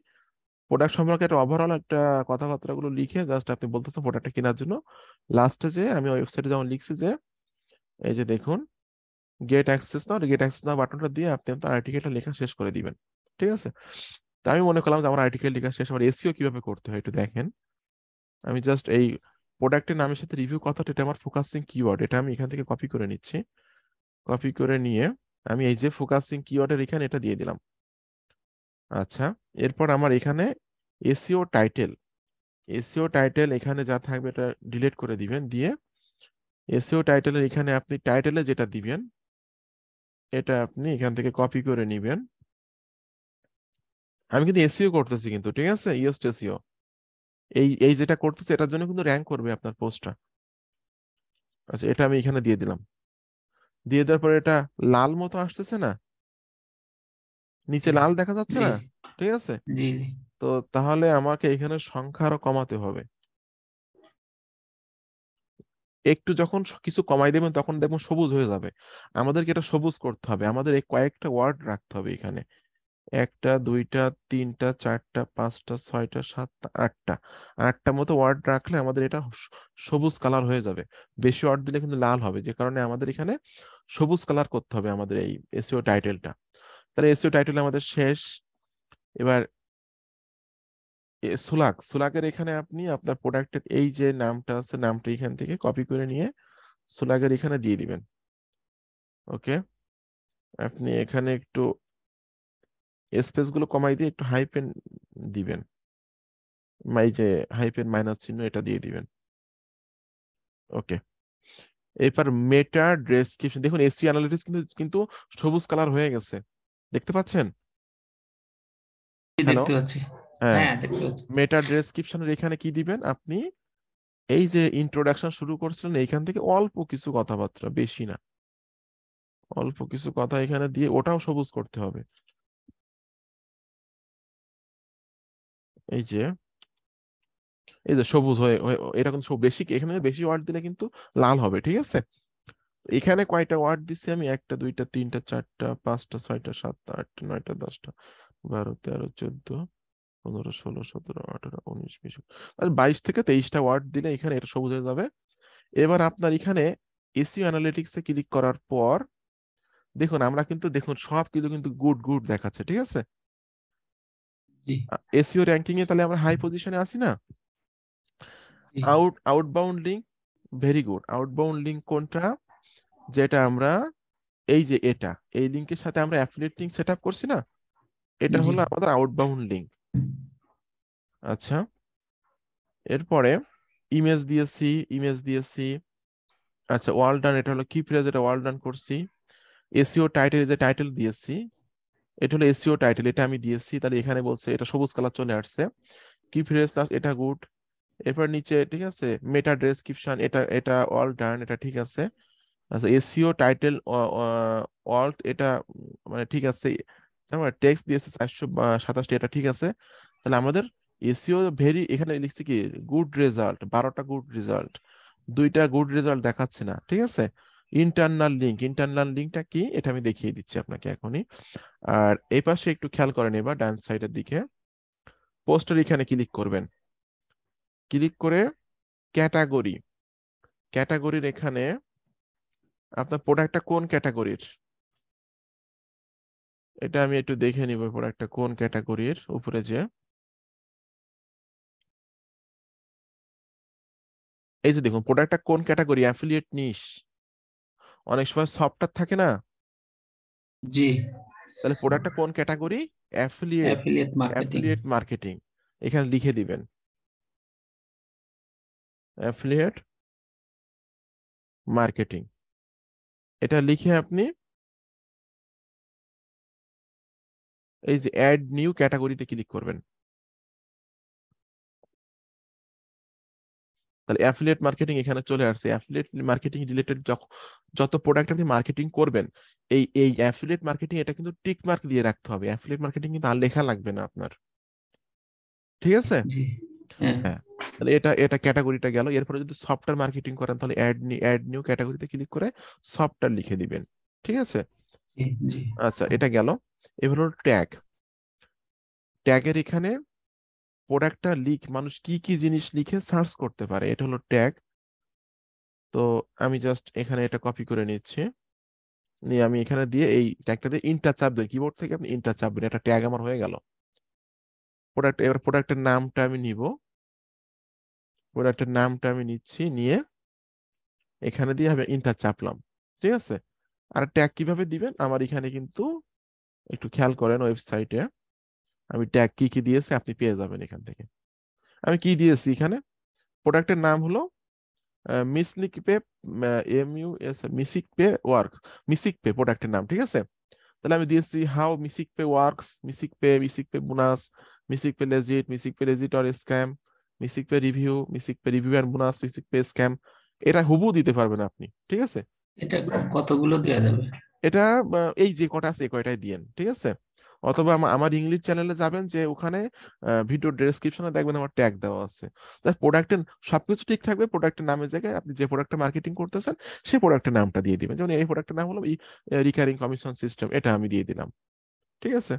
প্রোডাক্ট সম্পর্কে একটা ওভারঅল একটা কথাবার্তাগুলো লিখে জাস্ট আপনি বলতেছেন প্রোডাক্টটা কেনার জন্য লাস্টে যে আমি ওয়েবসাইটে যেমন লিখছি যে এই যে দেখুন get access now get access now বাটনটা দিয়ে আপনি আপনার আর্টিকেলটা লেখা শেষ করে দিবেন ঠিক আছে তা আমি মনে করলাম যে আমার আর্টিকেল লেখা শেষ আমার এসিও কিভাবে করতে হয় একটু দেখেন আমি জাস্ট এই প্রোডাক্টের নামের সাথে রিভিউ কথাটা এটা আমার ফোকাসিং কিওয়ার্ড এটা আমি এখান থেকে কপি করে নিচ্ছি কপি করে নিয়ে আমি এই যে ফোকাসিং কিওয়ার্ডের এখানে এটা দিয়ে দিলাম আচ্ছা এরপর আমার এখানে এসিও টাইটেল এসিও টাইটেল এখানে যা থাকবে এটা ডিলিট করে দিবেন দিয়ে e এসিও টাইটেলের এখানে আপনি টাইটেলে যেটা দিবেন এটা আপনি এখান থেকে কপি করে নিবেন আমি কিন্তু এসিও e করতেছি কিন্তু ঠিক আছে ইয়েস্ট এসিও e এই এই যেটা করতেছে এটার জন্য কিন্তু র্যাঙ্ক করবে আপনার পোস্টটা আচ্ছা এটা আমি এখানে দিয়ে দিলাম দিয়ে দেওয়ার পর এটা লাল মতো আসতেছে না নিচে লাল দেখা যাচ্ছে না ঠিক আছে তো তাহলে আমাকে এখানে সংখ্যা আরো কমাতে হবে একটু যখন কিছু কমাই দেবেন তখন দেখবেন সবুজ হয়ে যাবে আমাদেরকে এটা সবুজ করতে হবে আমাদের এই কয়েকটা ওয়ার্ড রাখতে হবে এখানে একটা দুইটা তিনটা চারটা পাঁচটা ছয়টা সাতটা আটটা আটটা মতো ওয়ার্ড রাখলে আমাদের এটা সবুজ কালার হয়ে যাবে বেশি ওয়ার্ড দিলে কিন্তু লাল হবে যে কারণে আমাদের এখানে সবুজ কালার করতে হবে আমাদের এই এসিও e টাইটেলটা তাহলে এসিও টাইটেল আমাদের শেষ এবার সুলাক সুলাকের এখানে আপনি আপনার প্রোডাক্টের এই যে নামটা আছে নামটা এখান থেকে কপি করে নিয়ে সুলাকের এখানে দিয়ে দিবেন ওকে আপনি এখানে একটু স্পেসগুলো কমাই দিয়ে একটু হাইপেন দিবেন মাই যে হাইপেন মাইনাস চিহ্ন এটা দিয়ে দিবেন ওকে এরপর মেটা ডেসক্রিপশন দেখুন এসি অ্যানালিটিক্স e কিন্তু কিন্তু সবুজ কালার হয়ে গেছে দেখতে পাচ্ছেন হ্যাঁ।, হ্যাঁ দেখতে পাচ্ছি মেটা ডেসক্রিপশনের এখানে কি দিবেন আপনি এই যে ইন্ট্রোডাকশন শুরু করছিলেন এইখান থেকে অল্প কিছু কথাবার্তা বেশি না অল্প কিছু কথা এখানে দিয়ে ওটাও সবুজ করতে হবে এই যে এই যে সবুজ হয়ে এরকম কিন্তু বেশি এখানে বেশি ওয়ার্ড দিলে কিন্তু লাল হবে ঠিক আছে এখানে কয়টা ওয়ার্ড দিছি আমি একটা দুইটা তিনটা চারটা পাঁচটা ছয়টা সাতটা আটটা নয়টা দশটা বারো তেরো চোদ্দ পনেরো ষোলো সতেরো আঠারো উনিশ বিশ বাইশ থেকে তেইশটা ওয়ার্ড দিলে এখানে এটা সবুজ হয়ে যাবে এবার আপনার এখানে এসিও অ্যানালিটিক্সে ক্লিক করার পর দেখুন আমরা কিন্তু দেখুন সব কিছু কিন্তু গুড গুড দেখাচ্ছে ঠিক আছে এসিও র্যাঙ্কিং এ তাহলে আমরা হাই পজিশনে আসি না out outbound link very good outbound link কোনটা যেটা আমরা এই যে এটা এই লিংকের সাথে আমরা অ্যাফিলিয়েট লিংক সেটআপ করছি না এটা হলো আমাদের আউটবাউন্ড লিংক আচ্ছা এরপরে ইমেজ দিয়েছি ইমেজ দিয়েছি আচ্ছা ওয়াল ডান এটা হলো কি ফ্রেজ এটা ওয়াল ডান করছি e এসিও টাইটেল যে টাইটেল দিয়েছি এটা হলো এসিও টাইটেল e এটা আমি দিয়েছি তাহলে এখানে বলছে এটা সবুজ কালার চলে আসছে কি ফ্রেজ এটা গুড এরপর নিচে ঠিক আছে মেটা ডেসক্রিপশন এটা এটা অল ডান এটা ঠিক আছে আচ্ছা এসিও টাইটেল অল্ট এটা মানে ঠিক আছে মানে টেক্সট দিয়েছে চারশো সাতাশটি এটা ঠিক আছে তাহলে আমাদের এসিও ভেরি এখানে লিখছে কি গুড রেজাল্ট বারোটা গুড রেজাল্ট দুইটা গুড রেজাল্ট দেখাচ্ছে না ঠিক আছে ইন্টারনাল লিঙ্ক ইন্টারনাল লিঙ্কটা কি এটা আমি দেখিয়ে দিচ্ছি আপনাকে এখনই আর এই পাশে একটু খেয়াল করেন এবার ডান সাইডের দিকে পোস্টার এখানে ক্লিক করবেন ক্লিক করে ক্যাটাগরি ক্যাটাগরির এখানে আপনার প্রোডাক্টটা কোন ক্যাটাগরির এটা আমি একটু দেখে নিব প্রোডাক্টটা কোন ক্যাটাগরির উপরে যে এই যে দেখুন প্রোডাক্টটা কোন ক্যাটাগরি অ্যাফিলিয়েট নিস অনেক সময় সফটওয়্যার থাকে না জি তাহলে প্রোডাক্টটা কোন ক্যাটাগরি অ্যাফিলিয়েট অ্যাফিলিয়েট মার্কেটিং এখানে লিখে দিবেন অ্যাফিলিয়েট মার্কেটিং এটা লিখে আপনি এই যে অ্যাড নিউ ক্যাটাগরিতে ক্লিক করবেন তাহলে অ্যাফিলিয়েট মার্কেটিং এখানে চলে আসছে অ্যাফিলিয়েট মার্কেটিং রিলেটেড যত প্রোডাক্ট আপনি মার্কেটিং করবেন এই এই অ্যাফিলিয়েট মার্কেটিং এটা কিন্তু টিক মার্ক দিয়ে রাখতে হবে অ্যাফিলিয়েট মার্কেটিং কিন্তু আর লেখা লাগবে না আপনার ঠিক আছে হ্যাঁ, হ্যাঁ। তাহলে এটা এটা ক্যাটাগরিটা গেল এরপরে যদি সফটওয়্যার মার্কেটিং করেন তাহলে অ্যাড নি অ্যাড নিউ ক্যাটাগরিতে ক্লিক করে সফটওয়্যার লিখে দিবেন ঠিক আছে আচ্ছা এটা গেল এবার হলো ট্যাগ ট্যাগের এখানে প্রোডাক্টটা লিখ মানুষ কি কি জিনিস লিখে সার্চ করতে পারে এটা হলো ট্যাগ তো আমি জাস্ট এখানে এটা কপি করে নিচ্ছি নিয়ে আমি এখানে দিয়ে এই ট্যাগটা দিয়ে ইন্টার চাপ দিই কিবোর্ড থেকে আপনি ইন্টার চাপ চাপবেন এটা ট্যাগ আমার হয়ে গেল প্রোডাক্ট এবার প্রোডাক্টের নামটা আমি নিব প্রোডাক্টের নামটা আমি নিচ্ছি নিয়ে এখানে দিয়ে আমি ইন্টার চাপলাম ঠিক আছে আর ট্যাগ কিভাবে দিবেন আমার এখানে কিন্তু একটু খেয়াল করেন ওয়েবসাইটে আমি ট্যাগ কি কি দিয়েছি আপনি পেয়ে যাবেন এখান থেকে আমি কি দিয়েছি এখানে প্রোডাক্টের নাম হলো music pay M U S music pay work music pay প্রোডাক্টের নাম ঠিক আছে তাহলে আমি দিয়েছি how music pay works music pay music pay bonus music pay legit music pay legit or scam music pay review music pay review আর bonus music pay scam এটা হুবু দিতে পারবেন আপনি ঠিক আছে এটা কতগুলো দেওয়া যাবে এটা এই যে কটা আছে কয়টাই দিয়েন ঠিক আছে অথবা আমার ইংলিশ চ্যানেলে যাবেন যে ওখানে ভিডিও ডেসক্রিপশনে দেখবেন আমার ট্যাগ দেওয়া আছে প্রোডাক্টের সবকিছু ঠিক থাকবে প্রোডাক্টের নামের জায়গায় আপনি যে প্রোডাক্টটা মার্কেটিং করতেছেন সেই প্রোডাক্টের নামটা দিয়ে দিবেন যেমন এই প্রোডাক্টের নাম হলো রিকারিং কমিশন সিস্টেম এটা আমি দিয়ে দিলাম ঠিক আছে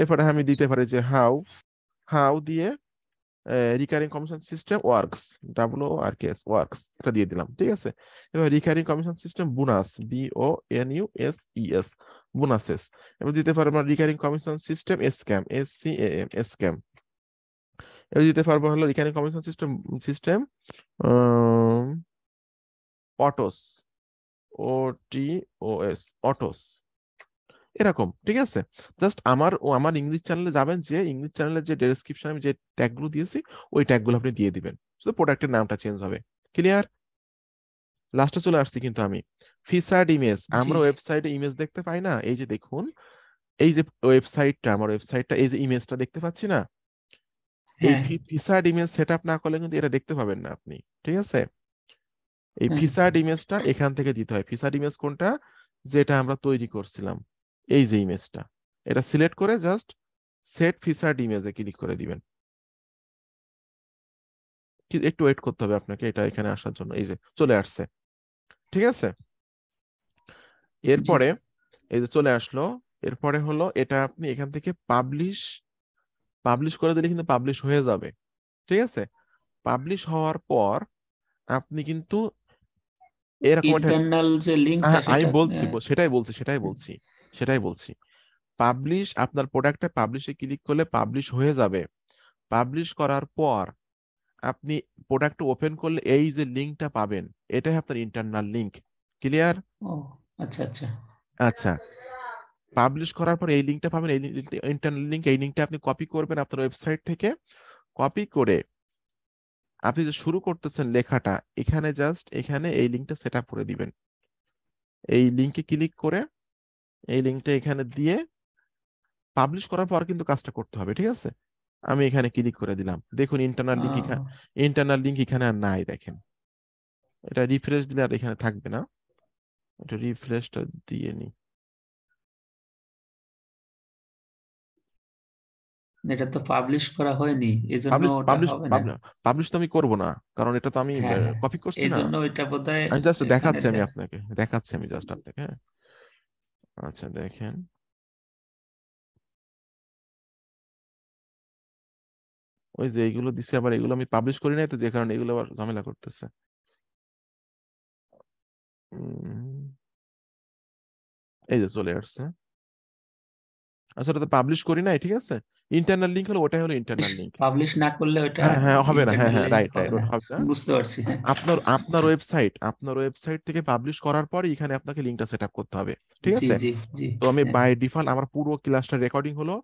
এরপরে আমি দিতে পারি যে হাউ হাউ দিয়ে recurring commission system works W R K S works এটা দিয়ে দিলাম ঠিক আছে এবার recurring commission system bonus B O N U S E S bonuses এবার দিতে পারবো আমরা recurring commission system scam S C A M scam এবার দিতে পারবো হলো recurring commission system system OTOs O T O S OTOs এরকম ঠিক আছে জাস্ট আমার ও আমার ইংলিশ চ্যানেলে যাবেন যে ইংলিশ চ্যানেলের যে ডেসক্রিপশন আমি যে ট্যাগগুলো দিয়েছি ওই ট্যাগগুলো আপনি দিয়ে দিবেন শুধু প্রোডাক্টের নামটা চেঞ্জ হবে ক্লিয়ার লাস্টে চলে আসছি কিন্তু আমি ফিসার্ড ইমেজ আমরা ওয়েবসাইটে ইমেজ দেখতে পাই না এই যে দেখুন এই যে ওয়েবসাইটটা আমার ওয়েবসাইটটা এই যে ইমেজটা দেখতে পাচ্ছি না এই ফিসার্ড ইমেজ সেটআপ না করলে কিন্তু এটা দেখতে পাবেন না আপনি ঠিক আছে এই ফিসার্ড ইমেজটা এখান থেকে দিতে হয় ফিসার্ড ইমেজ কোনটা যেটা আমরা তৈরি করছিলাম এই যে ইমেজটা এটা সিলেক্ট করে জাস্ট সেট ফিচার্ড ইমেজে ক্লিক করে দিবেন একটু ওয়েট করতে হবে আপনাকে এটা এখানে আসার জন্য এই যে চলে আসছে ঠিক আছে এরপরে এই যে চলে আসলো এরপরে হলো এটা আপনি এখান থেকে পাবলিশ পাবলিশ করে দিলে কিন্তু পাবলিশ হয়ে যাবে ঠিক আছে পাবলিশ হওয়ার পর আপনি কিন্তু এরকম হ্যাঁ, আমি বলছি হ্যাঁ। সেটাই বলছি সেটাই বলছি সেটাই বলছি পাবলিশ আপনার প্রোডাক্টে পাবলিশে ক্লিক করলে পাবলিশ হয়ে যাবে পাবলিশ করার পর আপনি প্রোডাক্ট ওপেন করলে এই যে লিংকটা পাবেন এটাই আপনার ইন্টারনাল লিংক ক্লিয়ার আচ্ছা আচ্ছা আচ্ছা পাবলিশ করার পর এই লিংকটা পাবেন এই ইন্টারনাল লিংক এই লিংকটা আপনি কপি করবেন আপনার ওয়েবসাইট থেকে কপি করে আপনি যে শুরু করতেছেন লেখাটা এখানে জাস্ট এখানে এই লিংকটা সেট করে দিবেন এই লিংকে ক্লিক করে এই লিঙ্কটা এখানে দিয়ে পাবলিশ করার পর কিন্তু কাজটা করতে হবে ঠিক আছে আমি এখানে ক্লিক করে দিলাম দেখুন ইন্টারনাল লিঙ্ক ইন্টারনাল লিঙ্ক এখানে আর নাই দেখেন এটা রিফ্রেশ দিলে আর এখানে থাকবে না এটা রিফ্রেশটা দিয়ে নি এটা তো পাবলিশ করা হয়নি এজন্য পাবলিশ পাবলিশ তো আমি করব না কারণ এটা তো আমি কপি হ্যাঁ, হ্যাঁ, করছি না এজন্য এটা বোধহয় আমি জাস্ট দেখাচ্ছি আমি আপনাকে দেখাচ্ছি আমি জাস্ট আপনাকে হ্যাঁ আচ্ছা দেখেন ওই যে এইগুলো দিছে আবার এগুলো আমি পাবলিশ করি নাই তো যে কারণে এগুলো আবার ঝামেলা করতেছে এই যে চলে আসছে আচ্ছা ওটা তো পাবলিশ করি নাই ঠিক আছে ইন্টারনাল লিংক হলো ওটাই হলো ইন্টারনাল লিংক পাবলিশ না করলে ওটা হ্যাঁ, হ্যাঁ হবে না হ্যাঁ হ্যাঁ রাইট রাইট ওটা হবে না বুঝতে পারছি আপনার আপনার ওয়েবসাইট আপনার ওয়েবসাইট থেকে পাবলিশ করার পরে এখানে আপনাকে লিংকটা সেটআপ করতে হবে ঠিক আছে তো আমি বাই হ্যাঁ। ডিফল্ট আমার পুরো ক্লাসটা রেকর্ডিং হলো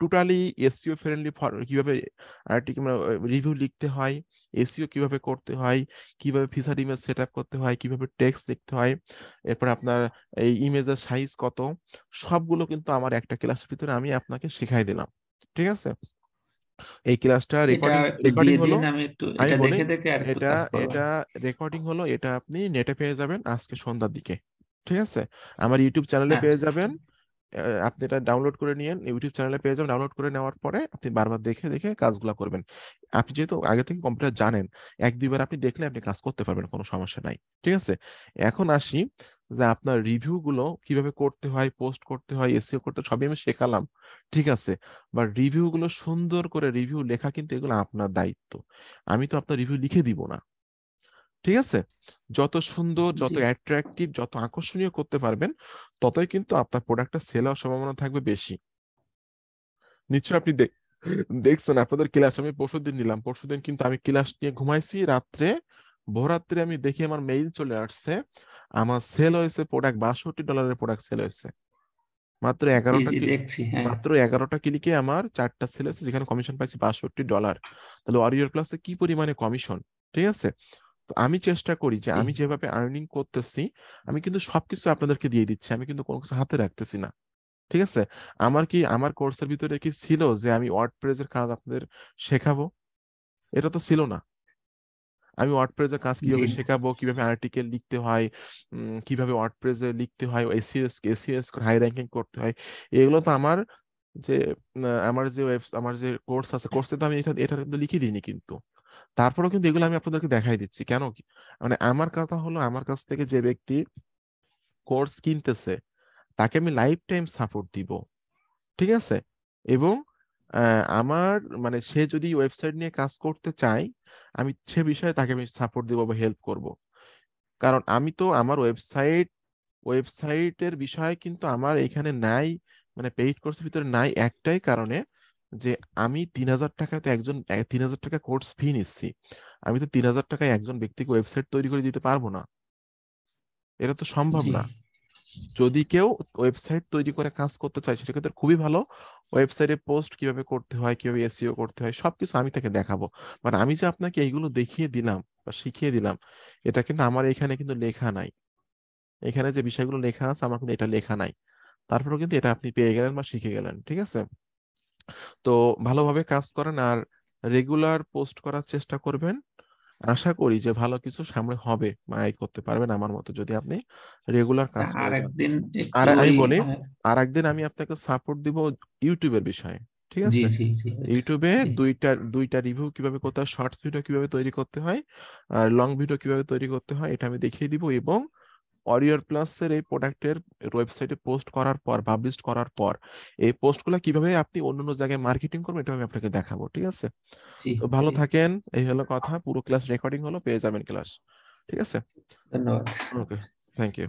টোটালি এসইও ফ্রেন্ডলি কিভাবে রিভিউ মানে, লিখতে হয় এসইও কিভাবে করতে হয় কিভাবে ফিচার ইমেজ সেট করতে হয় কিভাবে টেক্সট লিখতে হয় এরপর আপনার এই ইমেজের সাইজ কত সবগুলো কিন্তু আমার একটা ক্লাসের ভিতরে আমি আপনাকে শেখাই দিলাম ঠিক আছে এই ক্লাসটা রেকর্ডিং রেকর্ডিং হলো আমি একটু এটা দেখে দেখে আর এটা এটা রেকর্ডিং হলো এটা আপনি নেটে পেয়ে যাবেন আজকে সন্ধ্যার দিকে ঠিক আছে আমার ইউটিউব চ্যানেলে পেয়ে যাবেন আপনি এটা ডাউনলোড করে নিয়েন ইউটিউব চ্যানেলে পেয়ে যাবেন ডাউনলোড করে নেওয়ার পরে আপনি বারবার দেখে দেখে কাজগুলো করবেন আপনি যেহেতু আগে থেকে কম্পিউটার জানেন এক দুইবার আপনি দেখলে আপনি কাজ করতে পারবেন কোনো সমস্যা নাই ঠিক আছে এখন আসি যে আপনার রিভিউগুলো কিভাবে করতে হয় পোস্ট করতে হয় এসিও e করতে সবই আমি শেখালাম ঠিক আছে বা রিভিউগুলো সুন্দর করে রিভিউ লেখা কিন্তু এগুলো আপনার দায়িত্ব আমি তো আপনার রিভিউ লিখে দিব না ঠিক আছে যত সুন্দর যত অ্যাট্রাকটিভ যত আকর্ষণীয় করতে পারবেন ততই কিন্তু আপনার প্রোডাক্টটা সেল হওয়ার সম্ভাবনা থাকবে বেশি নিশ্চয় আপনি দেখছেন আপনাদের ক্লাস আমি পরশু দিন নিলাম পরশু দিন কিন্তু আমি ক্লাস নিয়ে ঘুমাইছি রাত্রে ভোরাত্রে আমি দেখি আমার মেইল চলে আসছে আমার সেল হয়েছে প্রোডাক্ট বাষট্টি ডলারের প্রোডাক্ট সেল হয়েছে মাত্র এগারোটা হ্যাঁ। মাত্র এগারোটা ক্লিকে আমার চারটা সেল হয়েছে যেখানে কমিশন পাইছি বাষট্টি ডলার তাহলে ওয়ারিয়র প্লাসে কি পরিমাণে কমিশন ঠিক আছে তো আমি চেষ্টা করি যে আমি যেভাবে আর্নিং করতেছি আমি কিন্তু সবকিছু আপনাদেরকে দিয়ে দিচ্ছি আমি কিন্তু কোনো কিছু হাতে রাখতেছি না ঠিক আছে আমার কি আমার কোর্সের ভিতরে কি ছিল যে আমি ওয়ার্ড প্রেজের কাজ আপনাদের শেখাবো এটা তো ছিল না আমি ওয়ার্ডপ্রেসের কাজ কিভাবে শেখাবো কিভাবে আর্টিকেল লিখতে হয় কিভাবে ওয়ার্ডপ্রেসে লিখতে হয় এসিএস এসিএস হাই র্যাঙ্কিং করতে হয় এগুলো তো আমার যে আমার যে আমার যে কোর্স আছে কোর্সে তো আমি এটা এটা কিন্তু লিখে দিইনি কিন্তু তারপরেও কিন্তু এগুলো আমি আপনাদেরকে দেখাই দিচ্ছি কেন কি মানে আমার কথা হলো আমার কাছ থেকে যে ব্যক্তি কোর্স কিনতেছে তাকে আমি লাইফ টাইম সাপোর্ট দিব ঠিক আছে এবং আমার মানে সে যদি ওয়েবসাইট নিয়ে কাজ করতে চায় আমি সে বিষয়ে তাকে আমি সাপোর্ট দেবো বা হেল্প করব কারণ আমি তো আমার ওয়েবসাইট ওয়েবসাইটের বিষয়ে কিন্তু আমার এখানে নাই মানে পেইড কোর্সের ভিতরে নাই একটাই কারণে যে আমি তিন হাজার টাকা তো একজন তিন হাজার টাকা কোর্স ফি নিচ্ছি আমি তো তিন হাজার টাকায় একজন ব্যক্তিকে ওয়েবসাইট তৈরি করে দিতে পারবো না এটা তো সম্ভব না যদি কেউ ওয়েবসাইট তৈরি করে কাজ করতে চায় সেটা কিন্তু খুবই ভালো ওয়েবসাইটে পোস্ট কিভাবে করতে হয় কিভাবে এসিও করতে হয় সবকিছু আমি তাকে দেখাবো মানে আমি যে আপনাকে এইগুলো দেখিয়ে দিলাম বা শিখিয়ে দিলাম এটা কিন্তু আমার এখানে কিন্তু লেখা নাই এখানে যে বিষয়গুলো লেখা আছে আমার কিন্তু এটা লেখা নাই তারপরেও কিন্তু এটা আপনি পেয়ে গেলেন বা শিখে গেলেন ঠিক আছে তো ভালোভাবে কাজ করেন আর রেগুলার পোস্ট করার চেষ্টা করবেন আশা করি যে ভালো কিছু সামনে হবে আয় করতে পারবেন আমার মতো যদি আপনি রেগুলার কাজ করেন আর আমি বলি মানে আর একদিন আমি আপনাকে সাপোর্ট দিব ইউটিউবের বিষয়ে ঠিক আছে ইউটিউবে দুইটা দুইটা রিভিউ কিভাবে করতে হয় শর্টস ভিডিও কিভাবে তৈরি করতে হয় আর লং ভিডিও কিভাবে তৈরি করতে হয় এটা আমি দেখিয়ে দিব এবং প্লাস প্লাসের এই প্রোডাক্টের ওয়েবসাইটে পোস্ট করার পর পাবলিশ করার পর এই পোস্টগুলো কিভাবে আপনি অন্য জায়গায় মার্কেটিং করবেন এটা আমি আপনাকে দেখাবো ঠিক আছে তো ভালো থাকেন এই হলো কথা পুরো ক্লাস রেকর্ডিং হলো পেয়ে যাবেন ক্লাস ঠিক আছে ধন্যবাদ ওকে থ্যাংক ইউ